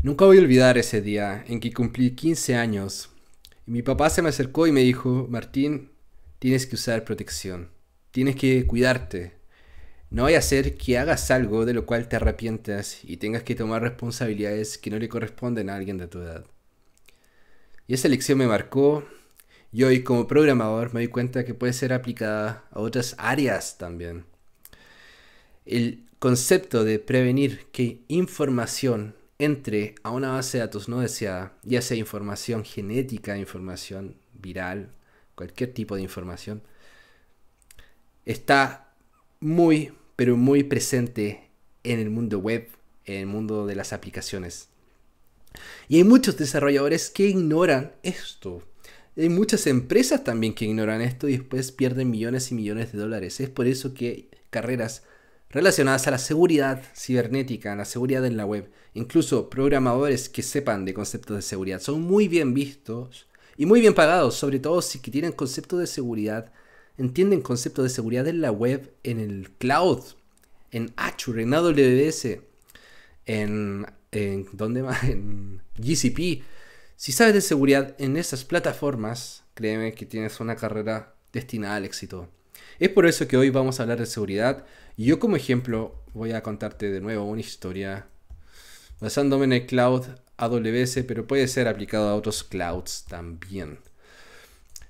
Nunca voy a olvidar ese día en que cumplí 15 años y mi papá se me acercó y me dijo, Martín, tienes que usar protección, tienes que cuidarte. No vaya a ser que hagas algo de lo cual te arrepientes y tengas que tomar responsabilidades que no le corresponden a alguien de tu edad. Y esa lección me marcó y hoy como programador me doy cuenta que puede ser aplicada a otras áreas también. El concepto de prevenir que información entre a una base de datos no deseada, ya sea información genética, información viral, cualquier tipo de información, está muy, pero muy presente en el mundo web, en el mundo de las aplicaciones. Y hay muchos desarrolladores que ignoran esto. Hay muchas empresas también que ignoran esto y después pierden millones y millones de dólares. Es por eso que carreras relacionadas a la seguridad cibernética, a la seguridad en la web. Incluso programadores que sepan de conceptos de seguridad son muy bien vistos y muy bien pagados, sobre todo si tienen conceptos de seguridad, entienden conceptos de seguridad en la web, en el cloud, en Azure, en AWS, en, en ¿dónde más? En GCP. Si sabes de seguridad en esas plataformas, créeme que tienes una carrera destinada al éxito. Es por eso que hoy vamos a hablar de seguridad. Y yo como ejemplo voy a contarte de nuevo una historia basándome en el cloud AWS, pero puede ser aplicado a otros clouds también.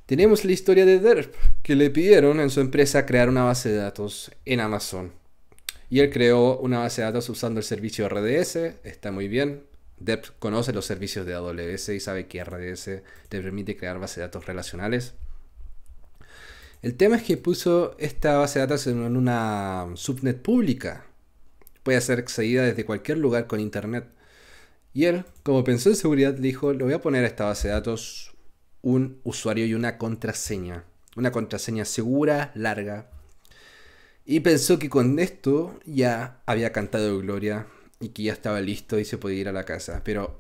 Tenemos la historia de Derp, que le pidieron en su empresa crear una base de datos en Amazon. Y él creó una base de datos usando el servicio RDS, está muy bien. Derp conoce los servicios de AWS y sabe que RDS te permite crear bases de datos relacionales. El tema es que puso esta base de datos en una subnet pública. Puede ser accedida desde cualquier lugar con internet. Y él, como pensó en seguridad, dijo, le voy a poner a esta base de datos un usuario y una contraseña. Una contraseña segura, larga. Y pensó que con esto ya había cantado gloria y que ya estaba listo y se podía ir a la casa. Pero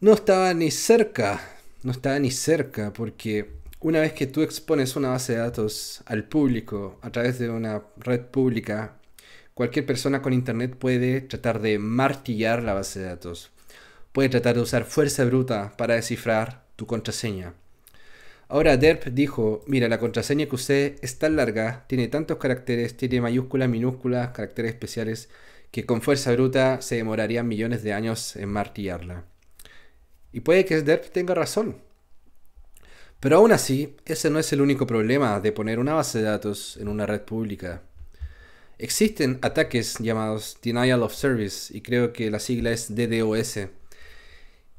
no estaba ni cerca, no estaba ni cerca porque una vez que tú expones una base de datos al público a través de una red pública, cualquier persona con internet puede tratar de martillar la base de datos. Puede tratar de usar fuerza bruta para descifrar tu contraseña. Ahora DERP dijo, mira, la contraseña que usé es tan larga, tiene tantos caracteres, tiene mayúsculas, minúsculas, caracteres especiales, que con fuerza bruta se demorarían millones de años en martillarla. Y puede que DERP tenga razón. Pero aún así, ese no es el único problema de poner una base de datos en una red pública. Existen ataques llamados Denial of Service, y creo que la sigla es DDoS,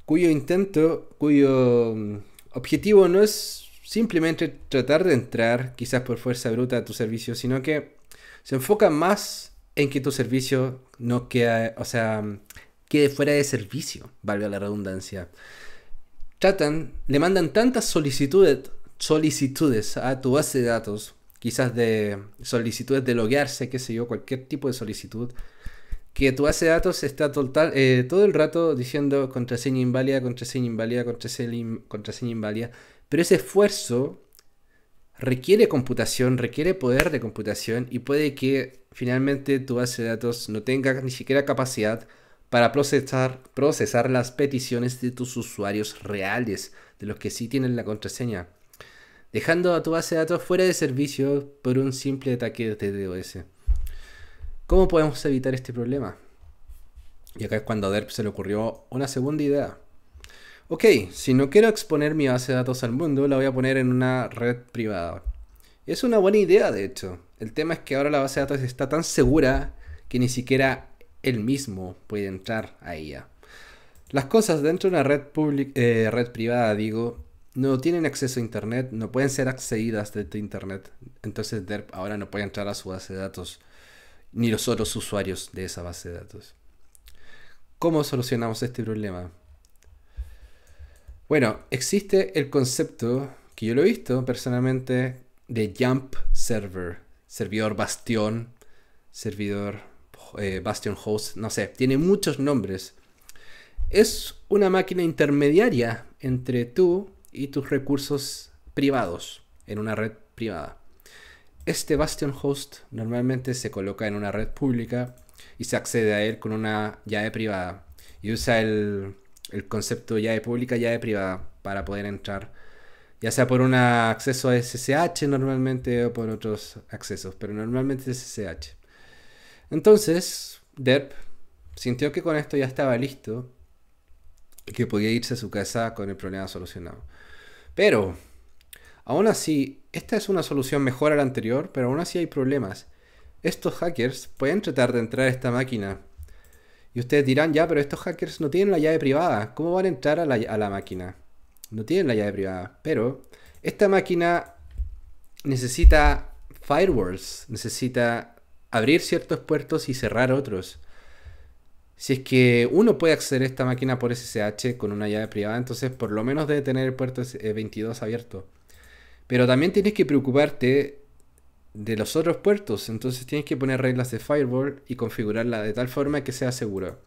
cuyo intento, cuyo mm, objetivo no es simplemente tratar de entrar, quizás por fuerza bruta, a tu servicio, sino que se enfoca más en que tu servicio no quede, o sea, quede fuera de servicio, valga la redundancia tratan, le mandan tantas solicitudes, solicitudes a tu base de datos, quizás de solicitudes de loguearse, qué sé yo, cualquier tipo de solicitud, que tu base de datos está total, eh, todo el rato diciendo contraseña inválida, contraseña inválida, contraseña inválida, pero ese esfuerzo requiere computación, requiere poder de computación y puede que finalmente tu base de datos no tenga ni siquiera capacidad para procesar, procesar las peticiones de tus usuarios reales, de los que sí tienen la contraseña, dejando a tu base de datos fuera de servicio por un simple ataque de DDoS. ¿Cómo podemos evitar este problema? Y acá es cuando a DERP se le ocurrió una segunda idea. Ok, si no quiero exponer mi base de datos al mundo, la voy a poner en una red privada. Es una buena idea, de hecho. El tema es que ahora la base de datos está tan segura que ni siquiera él mismo puede entrar a ella. Las cosas dentro de una red, eh, privada, digo, no tienen acceso a Internet, no pueden ser accedidas desde Internet. Entonces DERP ahora no puede entrar a su base de datos, ni los otros usuarios de esa base de datos. ¿Cómo solucionamos este problema? Bueno, existe el concepto, que yo lo he visto personalmente, de Jump Server, servidor bastión, servidor eh, Bastion Host, no sé, tiene muchos nombres. Es una máquina intermediaria entre tú y tus recursos privados en una red privada. Este Bastion Host normalmente se coloca en una red pública y se accede a él con una llave privada y usa el, el concepto de llave pública, llave privada para poder entrar, ya sea por un acceso a SSH normalmente o por otros accesos, pero normalmente es SSH. Entonces, Depp sintió que con esto ya estaba listo y que podía irse a su casa con el problema solucionado. Pero, aún así, esta es una solución mejor a la anterior, pero aún así hay problemas. Estos hackers pueden tratar de entrar a esta máquina. Y ustedes dirán, ya, pero estos hackers no tienen la llave privada. ¿Cómo van a entrar a la, a la máquina? No tienen la llave privada. Pero esta máquina necesita firewalls, necesita abrir ciertos puertos y cerrar otros. Si es que uno puede acceder a esta máquina por SSH con una llave privada, entonces por lo menos debe tener el puerto 22 eh, abierto. Pero también tienes que preocuparte de los otros puertos, entonces tienes que poner reglas de firewall y configurarla de tal forma que sea seguro.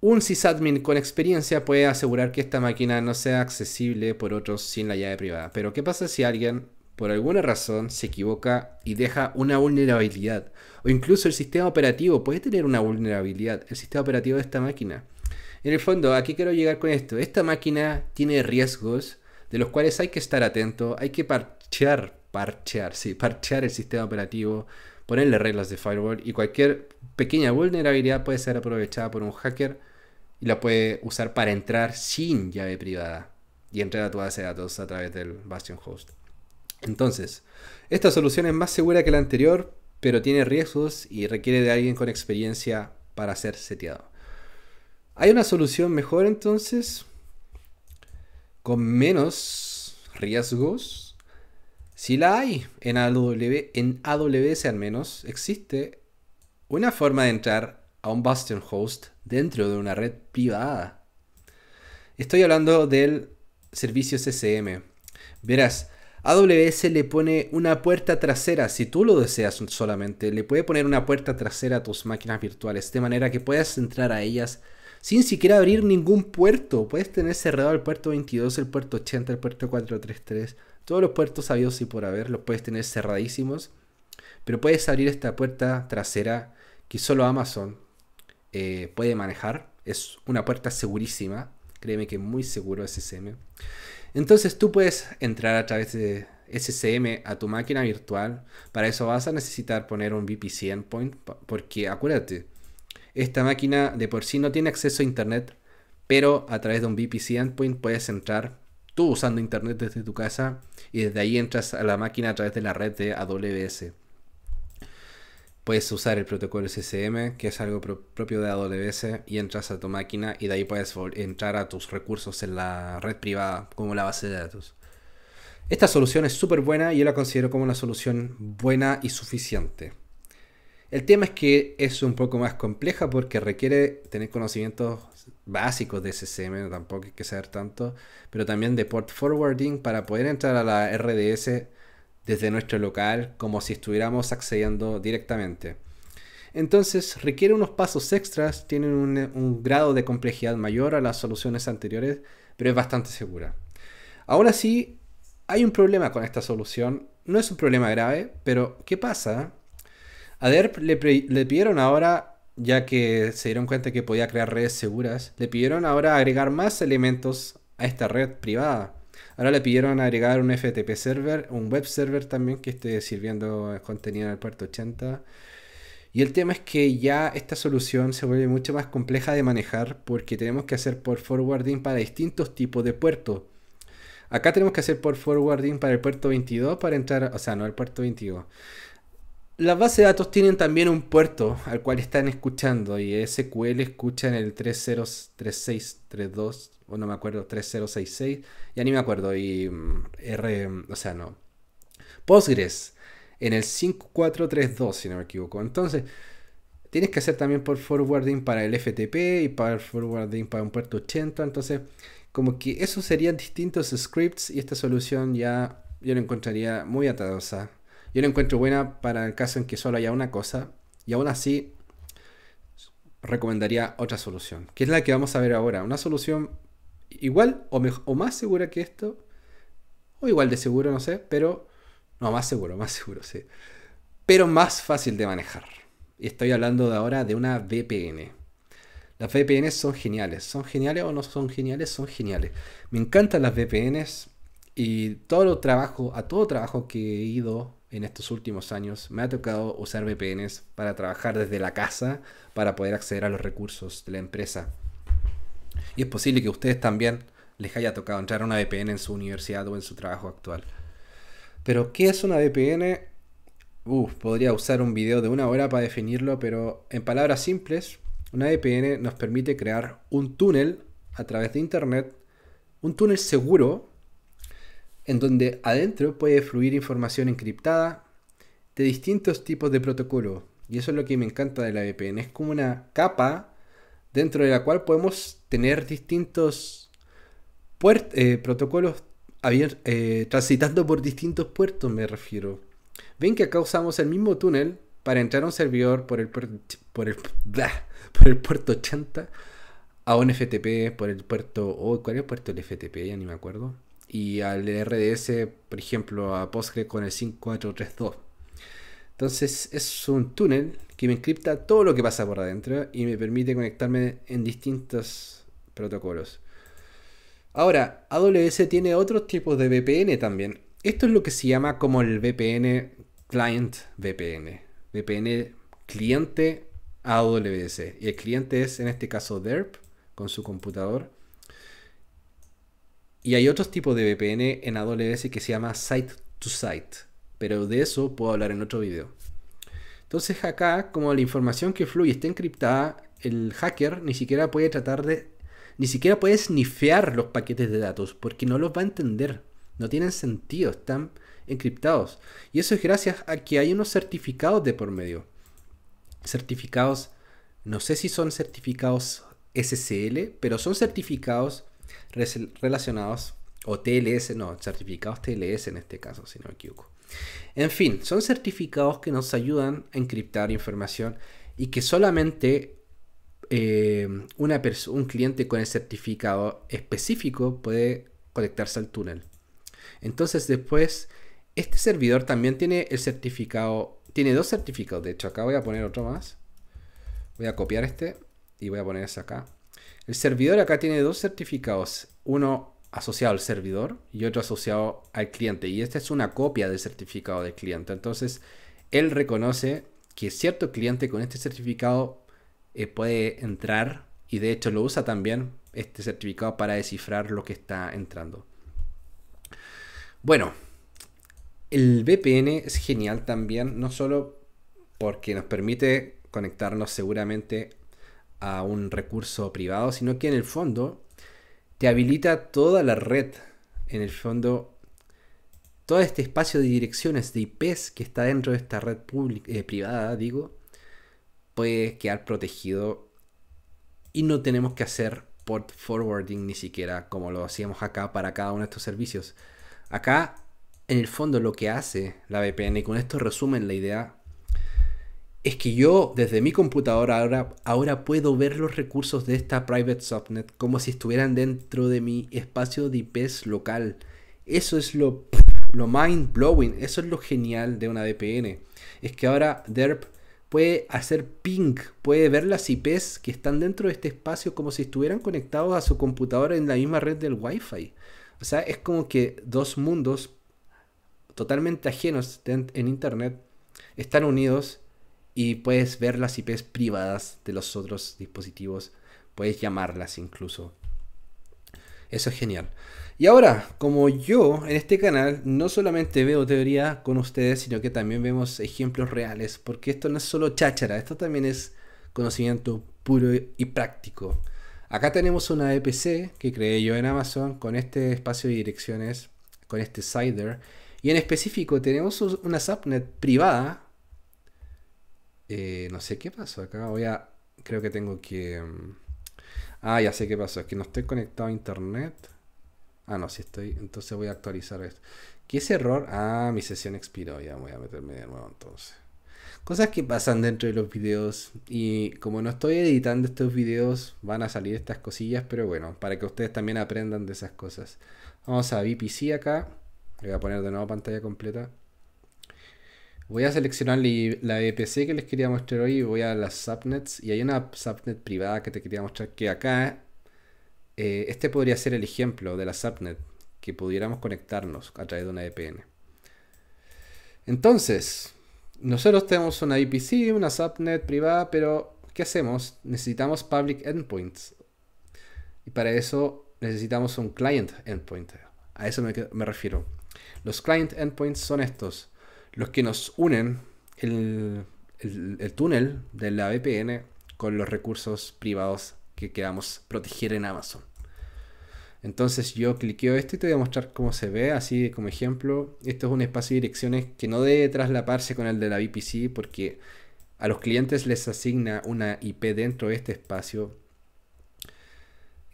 Un sysadmin con experiencia puede asegurar que esta máquina no sea accesible por otros sin la llave privada. Pero ¿qué pasa si alguien por alguna razón se equivoca y deja una vulnerabilidad. O incluso el sistema operativo puede tener una vulnerabilidad, el sistema operativo de esta máquina. En el fondo, aquí quiero llegar con esto? Esta máquina tiene riesgos de los cuales hay que estar atento, hay que parchear, parchear, sí, parchear el sistema operativo, ponerle reglas de firewall y cualquier pequeña vulnerabilidad puede ser aprovechada por un hacker y la puede usar para entrar sin llave privada y entrar a tu base de datos a través del Bastion Host. Entonces, esta solución es más segura que la anterior, pero tiene riesgos y requiere de alguien con experiencia para ser seteado. ¿Hay una solución mejor entonces? ¿Con menos riesgos? Si la hay, en, en AWS al menos existe una forma de entrar a un Bastion host dentro de una red privada. Estoy hablando del servicio CCM. Verás, AWS le pone una puerta trasera, si tú lo deseas solamente, le puede poner una puerta trasera a tus máquinas virtuales, de manera que puedas entrar a ellas sin siquiera abrir ningún puerto. Puedes tener cerrado el puerto 22, el puerto 80, el puerto 433, todos los puertos habidos y por haber, los puedes tener cerradísimos, pero puedes abrir esta puerta trasera que solo Amazon eh, puede manejar. Es una puerta segurísima, créeme que muy seguro SSM. Entonces tú puedes entrar a través de SCM a tu máquina virtual. Para eso vas a necesitar poner un VPC endpoint, porque acuérdate, esta máquina de por sí no tiene acceso a Internet, pero a través de un VPC endpoint puedes entrar tú usando Internet desde tu casa y desde ahí entras a la máquina a través de la red de AWS puedes usar el protocolo SSM, que es algo propio de AWS, y entras a tu máquina y de ahí puedes entrar a tus recursos en la red privada, como la base de datos. Esta solución es súper buena y yo la considero como una solución buena y suficiente. El tema es que es un poco más compleja porque requiere tener conocimientos básicos de SSM, tampoco hay que saber tanto, pero también de port forwarding para poder entrar a la RDS desde nuestro local como si estuviéramos accediendo directamente. Entonces requiere unos pasos extras, tiene un, grado de complejidad mayor a las soluciones anteriores, pero es bastante segura. Ahora sí, hay un problema con esta solución. No es un problema grave, pero ¿qué pasa? A DERP le, le pidieron ahora, ya que se dieron cuenta que podía crear redes seguras, le pidieron ahora agregar más elementos a esta red privada. Ahora le pidieron agregar un FTP server, un web server también que esté sirviendo contenido en el puerto 80. Y el tema es que ya esta solución se vuelve mucho más compleja de manejar porque tenemos que hacer por forwarding para distintos tipos de puertos. Acá tenemos que hacer por forwarding para el puerto 22 para entrar, o sea, no el puerto 22. Las bases de datos tienen también un puerto al cual están escuchando y SQL escucha en el 303632 o no me acuerdo, 3066, ya ni me acuerdo, y mm, R, mm, o sea, no. Postgres en el 5432, si no me equivoco. Entonces, tienes que hacer también por forwarding para el FTP y para forwarding para un puerto 80. Entonces, como que eso serían distintos scripts y esta solución ya yo la encontraría muy atadosa. Yo la encuentro buena para el caso en que solo haya una cosa y aún así recomendaría otra solución, que es la que vamos a ver ahora. Una solución igual o, más segura que esto, o igual de seguro, no sé, pero no, más seguro, más seguro, sí. Pero más fácil de manejar. Y estoy hablando de ahora de una VPN. Las VPNs son geniales. ¿Son geniales o no son geniales? Son geniales. Me encantan las VPNs y todo trabajo, a todo trabajo que he ido en estos últimos años, me ha tocado usar VPNs para trabajar desde la casa, para poder acceder a los recursos de la empresa. Y es posible que a ustedes también les haya tocado entrar a una VPN en su universidad o en su trabajo actual. Pero, ¿qué es una VPN? Uf, podría usar un video de una hora para definirlo, pero en palabras simples, una VPN nos permite crear un túnel a través de Internet, un túnel seguro, en donde adentro puede fluir información encriptada de distintos tipos de protocolo. Y eso es lo que me encanta de la VPN, es como una capa dentro de la cual podemos tener distintos eh, protocolos eh, transitando por distintos puertos, me refiero. Ven que acá usamos el mismo túnel para entrar a un servidor por el, por por el puerto 80 a un FTP, por el puerto... o oh, ¿Cuál es el puerto del FTP? Ya ni me acuerdo. Y al RDS, por ejemplo, a Postgre con el 5432. Entonces es un túnel que me encripta todo lo que pasa por adentro y me permite conectarme en distintos protocolos. Ahora, AWS tiene otros tipos de VPN también. Esto es lo que se llama como el VPN Client VPN. VPN cliente AWS. Y el cliente es en este caso DERP con su computador. Y hay otros tipos de VPN en AWS que se llama site to site pero de eso puedo hablar en otro video. Entonces acá, como la información que fluye está encriptada, el hacker ni siquiera puede tratar de... Ni siquiera puede snifear los paquetes de datos porque no los va a entender. No tienen sentido, están encriptados. Y eso es gracias a que hay unos certificados de por medio. Certificados, no sé si son certificados SSL, pero son certificados relacionados, o TLS, no, certificados TLS en este caso, si no me equivoco en fin, son certificados que nos ayudan a encriptar información y que solamente eh, un cliente con el certificado específico puede conectarse al túnel. Entonces después, este servidor también tiene el certificado, tiene dos certificados, de hecho acá voy a poner otro más. Voy a copiar este y voy a poner ese acá. El servidor acá tiene dos certificados, uno asociado al servidor y otro asociado al cliente. Y esta es una copia del certificado del cliente. Entonces, él reconoce que cierto cliente con este certificado eh, puede entrar y de hecho lo usa también este certificado para descifrar lo que está entrando. Bueno, el VPN es genial también, no solo porque nos permite conectarnos seguramente a un recurso privado, sino que en el fondo te habilita toda la red, en el fondo, todo este espacio de direcciones de IPs que está dentro de esta red eh, privada, digo, puede quedar protegido y no tenemos que hacer port forwarding ni siquiera como lo hacíamos acá para cada uno de estos servicios. Acá, en el fondo, lo que hace la VPN, y con esto resumen la idea es que yo desde mi computadora ahora, ahora puedo ver los recursos de esta private subnet como si estuvieran dentro de mi espacio de IPs local. Eso es lo, lo mind blowing, eso es lo genial de una VPN. Es que ahora DERP puede hacer ping, puede ver las IPs que están dentro de este espacio como si estuvieran conectados a su computadora en la misma red del Wi-Fi. O sea, es como que dos mundos totalmente ajenos en Internet están unidos y puedes ver las IPs privadas de los otros dispositivos, puedes llamarlas incluso. Eso es genial. Y ahora, como yo en este canal no solamente veo teoría con ustedes, sino que también vemos ejemplos reales, porque esto no es solo cháchara, esto también es conocimiento puro y práctico. Acá tenemos una EPC que creé yo en Amazon con este espacio de direcciones, con este CIDR, y en específico tenemos una subnet privada eh, no sé qué pasó acá. Voy a. Creo que tengo que. Mm, ah, ya sé qué pasó. Es que no estoy conectado a internet. Ah, no, sí estoy. Entonces voy a actualizar esto. ¿Qué es error? Ah, mi sesión expiró. Ya voy a meterme de nuevo entonces. Cosas que pasan dentro de los videos. Y como no estoy editando estos videos, van a salir estas cosillas. Pero bueno, para que ustedes también aprendan de esas cosas. Vamos a VPC acá. Le voy a poner de nuevo pantalla completa. Voy a seleccionar la EPC que les quería mostrar hoy. Voy a las subnets y hay una subnet privada que te quería mostrar que acá eh, este podría ser el ejemplo de la subnet que pudiéramos conectarnos a través de una VPN. E Entonces, nosotros tenemos una IPC, una subnet privada, pero ¿qué hacemos? Necesitamos public endpoints. Y para eso necesitamos un client endpoint. A eso me refiero. Los client endpoints son estos los que nos unen el, túnel de la VPN con los recursos privados que queramos proteger en Amazon. Entonces yo cliqueo esto y te voy a mostrar cómo se ve, así como ejemplo. Esto es un espacio de direcciones que no debe traslaparse con el de la VPC porque a los clientes les asigna una IP dentro de este espacio.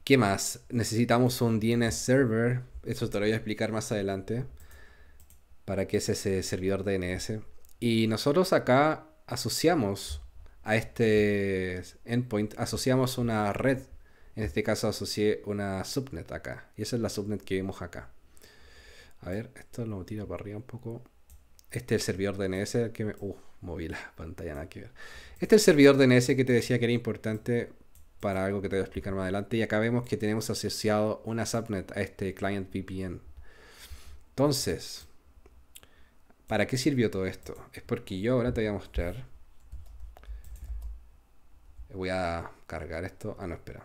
¿Qué más? Necesitamos un DNS server, eso te lo voy a explicar más adelante para qué es ese servidor DNS. Y nosotros acá asociamos a este endpoint, asociamos una red. En este caso asocié una subnet acá. Y esa es la subnet que vimos acá. A ver, esto lo tiro para arriba un poco. Este es el servidor DNS que me... Uh, moví la pantalla, nada que ver. Este es el servidor DNS que te decía que era importante para algo que te voy a explicar más adelante. Y acá vemos que tenemos asociado una subnet a este client VPN. Entonces, ¿Para qué sirvió todo esto? Es porque yo ahora te voy a mostrar. Voy a cargar esto. Ah, no, espera.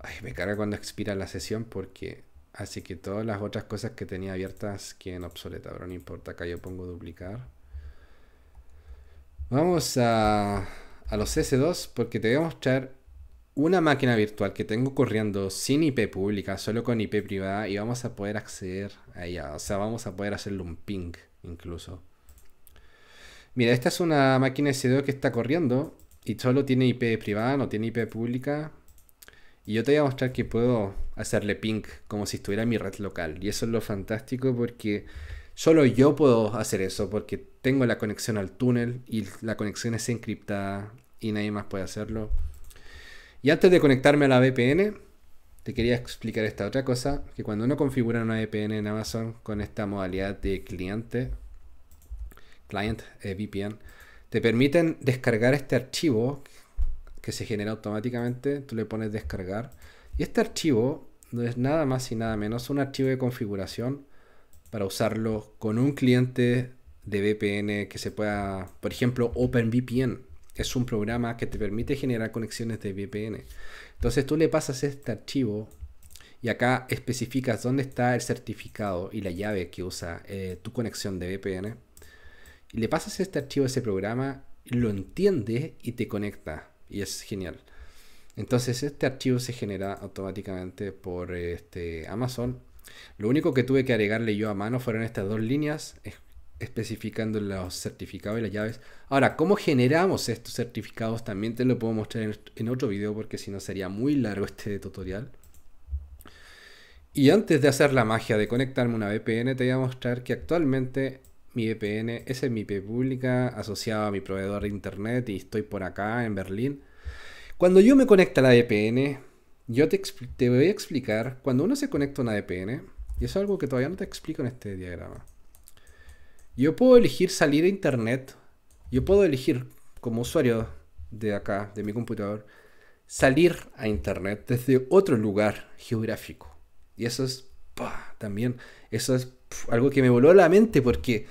Ay, me carga cuando expira la sesión porque Así que todas las otras cosas que tenía abiertas quedan obsoletas, pero no importa, acá yo pongo duplicar. Vamos a, a los S2 porque te voy a mostrar una máquina virtual que tengo corriendo sin IP pública, solo con IP privada, y vamos a poder acceder a ella. O sea, vamos a poder hacerle un ping incluso. Mira, esta es una máquina de 2 que está corriendo y solo tiene IP privada, no tiene IP pública. Y yo te voy a mostrar que puedo hacerle ping como si estuviera en mi red local. Y eso es lo fantástico porque solo yo puedo hacer eso porque tengo la conexión al túnel y la conexión es encriptada y nadie más puede hacerlo. Y antes de conectarme a la VPN, te quería explicar esta otra cosa, que cuando uno configura una VPN en Amazon con esta modalidad de cliente, client eh, VPN, te permiten descargar este archivo que se genera automáticamente, tú le pones descargar, y este archivo no es nada más y nada menos un archivo de configuración para usarlo con un cliente de VPN que se pueda, por ejemplo, OpenVPN es un programa que te permite generar conexiones de VPN. Entonces tú le pasas este archivo y acá especificas dónde está el certificado y la llave que usa eh, tu conexión de VPN. Y le pasas este archivo a ese programa, lo entiende y te conecta. Y es genial. Entonces este archivo se genera automáticamente por este, Amazon. Lo único que tuve que agregarle yo a mano fueron estas dos líneas especificando los certificados y las llaves. Ahora, ¿cómo generamos estos certificados? También te lo puedo mostrar en, otro video porque si no sería muy largo este tutorial. Y antes de hacer la magia de conectarme a una VPN, te voy a mostrar que actualmente mi VPN es en mi IP pública asociado a mi proveedor de internet y estoy por acá en Berlín. Cuando yo me conecto a la VPN, yo te, te voy a explicar, cuando uno se conecta a una VPN, y es algo que todavía no te explico en este diagrama yo puedo elegir salir a internet. Yo puedo elegir como usuario de acá, de mi computador, salir a internet desde otro lugar geográfico. Y eso es también, eso es algo que me voló a la mente porque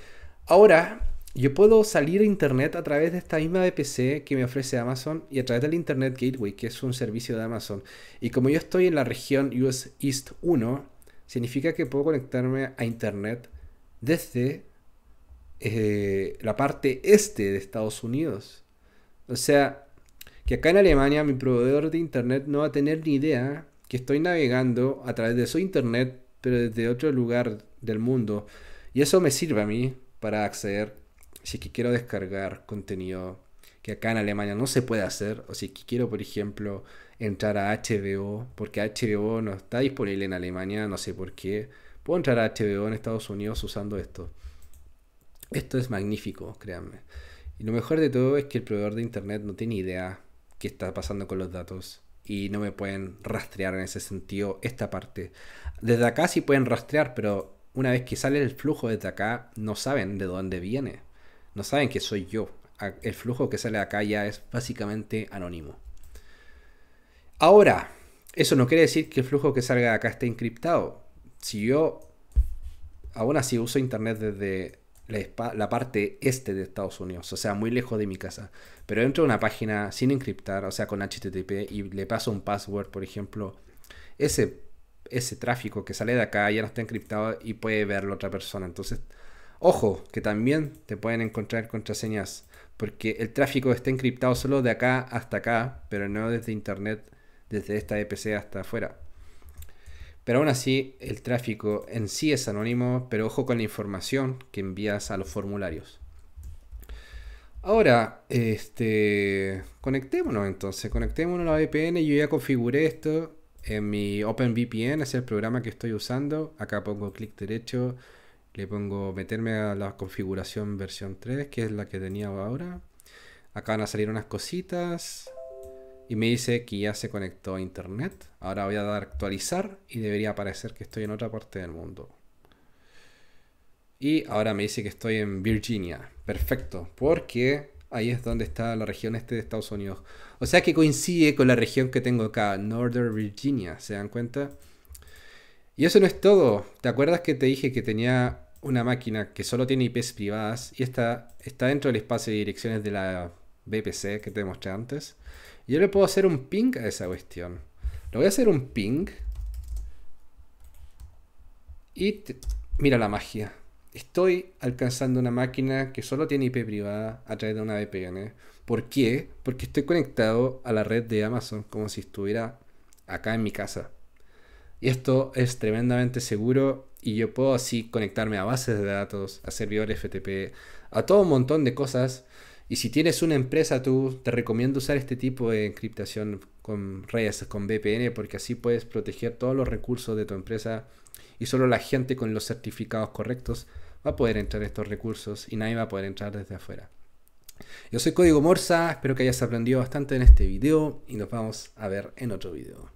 ahora yo puedo salir a internet a través de esta misma VPC que me ofrece Amazon y a través del Internet Gateway, que es un servicio de Amazon. Y como yo estoy en la región US East 1, significa que puedo conectarme a internet desde eh, la parte este de Estados Unidos. O sea, que acá en Alemania mi proveedor de internet no va a tener ni idea que estoy navegando a través de su internet, pero desde otro lugar del mundo. Y eso me sirve a mí para acceder si es que quiero descargar contenido que acá en Alemania no se puede hacer, o si es que quiero, por ejemplo, entrar a HBO, porque HBO no está disponible en Alemania, no sé por qué, puedo entrar a HBO en Estados Unidos usando esto. Esto es magnífico, créanme. Y lo mejor de todo es que el proveedor de Internet no tiene idea qué está pasando con los datos y no me pueden rastrear en ese sentido esta parte. Desde acá sí pueden rastrear, pero una vez que sale el flujo desde acá, no saben de dónde viene. No saben que soy yo. El flujo que sale de acá ya es básicamente anónimo. Ahora, eso no quiere decir que el flujo que salga de acá esté encriptado. Si yo aún así uso Internet desde la, parte este de Estados Unidos, o sea, muy lejos de mi casa. Pero entro a una página sin encriptar, o sea, con HTTP, y le paso un password, por ejemplo, ese, ese tráfico que sale de acá ya no está encriptado y puede verlo otra persona. Entonces, ojo, que también te pueden encontrar contraseñas, porque el tráfico está encriptado solo de acá hasta acá, pero no desde Internet, desde esta EPC hasta afuera. Pero aún así, el tráfico en sí es anónimo, pero ojo con la información que envías a los formularios. Ahora, este, conectémonos entonces, conectémonos a la VPN. Yo ya configuré esto en mi OpenVPN, es el programa que estoy usando. Acá pongo clic derecho, le pongo meterme a la configuración versión 3, que es la que tenía ahora. Acá van a salir unas cositas y me dice que ya se conectó a internet. Ahora voy a dar actualizar y debería aparecer que estoy en otra parte del mundo. Y ahora me dice que estoy en Virginia. Perfecto, porque ahí es donde está la región este de Estados Unidos. O sea que coincide con la región que tengo acá, Northern Virginia, ¿se dan cuenta? Y eso no es todo. ¿Te acuerdas que te dije que tenía una máquina que solo tiene IPs privadas y está, está dentro del espacio de direcciones de la BPC que te mostré antes? Yo le puedo hacer un ping a esa cuestión. Le voy a hacer un ping. Y mira la magia. Estoy alcanzando una máquina que solo tiene IP privada a través de una VPN. ¿Por qué? Porque estoy conectado a la red de Amazon como si estuviera acá en mi casa. Y esto es tremendamente seguro y yo puedo así conectarme a bases de datos, a servidores FTP, a todo un montón de cosas y si tienes una empresa, tú te recomiendo usar este tipo de encriptación con redes, con VPN, porque así puedes proteger todos los recursos de tu empresa y solo la gente con los certificados correctos va a poder entrar en estos recursos y nadie va a poder entrar desde afuera. Yo soy Código Morsa, espero que hayas aprendido bastante en este video y nos vamos a ver en otro video.